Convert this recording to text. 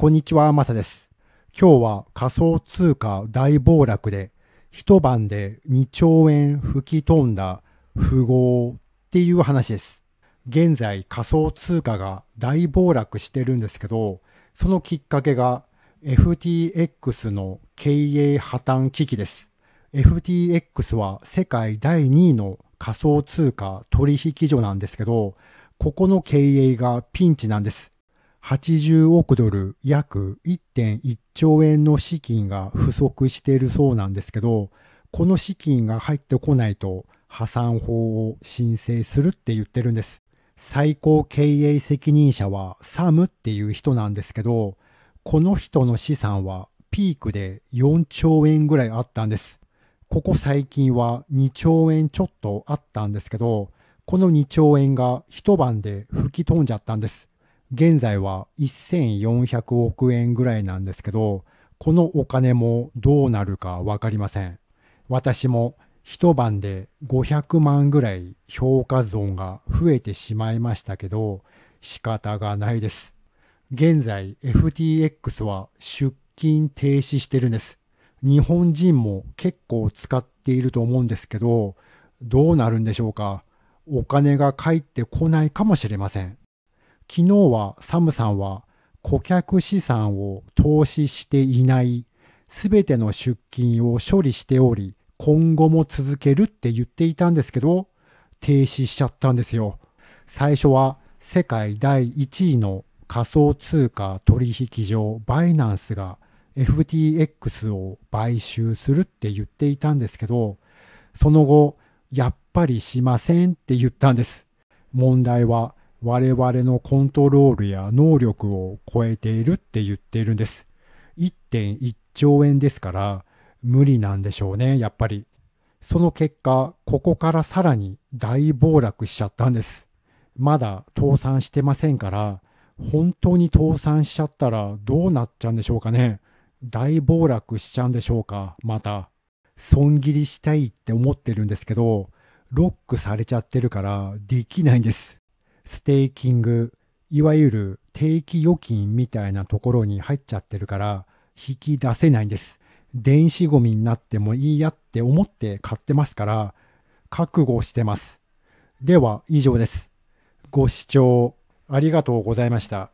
こんにちは、マサです。今日は仮想通貨大暴落で一晩で2兆円吹き飛んだ富豪っていう話です。現在仮想通貨が大暴落してるんですけど、そのきっかけが FTX の経営破綻危機です。FTX は世界第2位の仮想通貨取引所なんですけど、ここの経営がピンチなんです。80億ドル約1.1兆円の資金が不足しているそうなんですけど、この資金が入ってこないと破産法を申請するって言ってるんです。最高経営責任者はサムっていう人なんですけど、この人の資産はピークで4兆円ぐらいあったんです。ここ最近は2兆円ちょっとあったんですけど、この2兆円が一晩で吹き飛んじゃったんです。現在は1400億円ぐらいなんですけど、このお金もどうなるかわかりません。私も一晩で500万ぐらい評価損が増えてしまいましたけど、仕方がないです。現在 FTX は出勤停止してるんです。日本人も結構使っていると思うんですけど、どうなるんでしょうか。お金が返ってこないかもしれません。昨日はサムさんは顧客資産を投資していないすべての出金を処理しており今後も続けるって言っていたんですけど停止しちゃったんですよ。最初は世界第1位の仮想通貨取引所バイナンスが FTX を買収するって言っていたんですけどその後やっぱりしませんって言ったんです。問題は我々のコントロールや能力を超えているって言っているんです。1.1兆円ですから無理なんでしょうね、やっぱり。その結果、ここからさらに大暴落しちゃったんです。まだ倒産してませんから、本当に倒産しちゃったらどうなっちゃうんでしょうかね。大暴落しちゃうんでしょうか、また。損切りしたいって思ってるんですけど、ロックされちゃってるからできないんです。ステーキング、いわゆる定期預金みたいなところに入っちゃってるから、引き出せないんです。電子ゴミになってもいいやって思って買ってますから、覚悟してます。では以上です。ご視聴ありがとうございました。